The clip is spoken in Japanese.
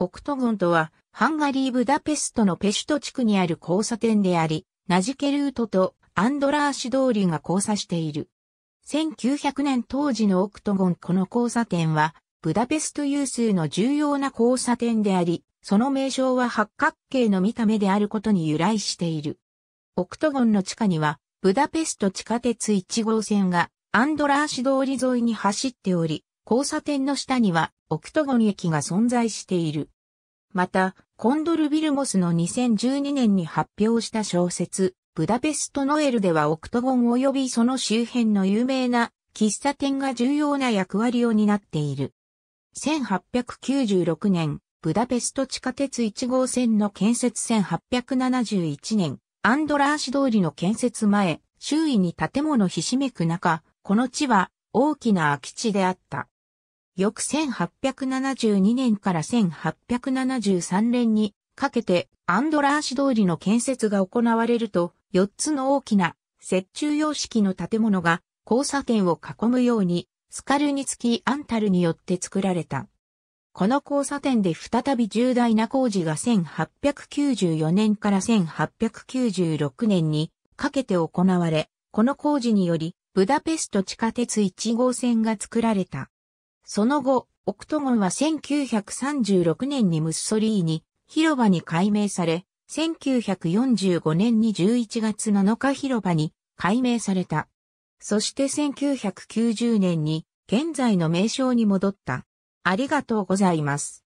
オクトゴンとは、ハンガリー・ブダペストのペシュト地区にある交差点であり、ナジケルートとアンドラーシ通りが交差している。1900年当時のオクトゴンこの交差点は、ブダペスト有数の重要な交差点であり、その名称は八角形の見た目であることに由来している。オクトゴンの地下には、ブダペスト地下鉄1号線がアンドラーシ通り沿いに走っており、交差点の下にはオクトゴン駅が存在している。また、コンドル・ビルモスの2012年に発表した小説、ブダペスト・ノエルではオクトゴン及びその周辺の有名な喫茶店が重要な役割を担っている。1896年、ブダペスト地下鉄1号線の建設1871年、アンドラーシ通りの建設前、周囲に建物ひしめく中、この地は大きな空き地であった。翌1872年から1873年にかけてアンドラーシ通りの建設が行われると、4つの大きな雪中様式の建物が交差点を囲むようにスカルニツキー・アンタルによって作られた。この交差点で再び重大な工事が1894年から1896年にかけて行われ、この工事によりブダペスト地下鉄1号線が作られた。その後、オクトゴンは1936年にムッソリーニ広場に改名され、1945年に11月7日広場に改名された。そして1990年に現在の名称に戻った。ありがとうございます。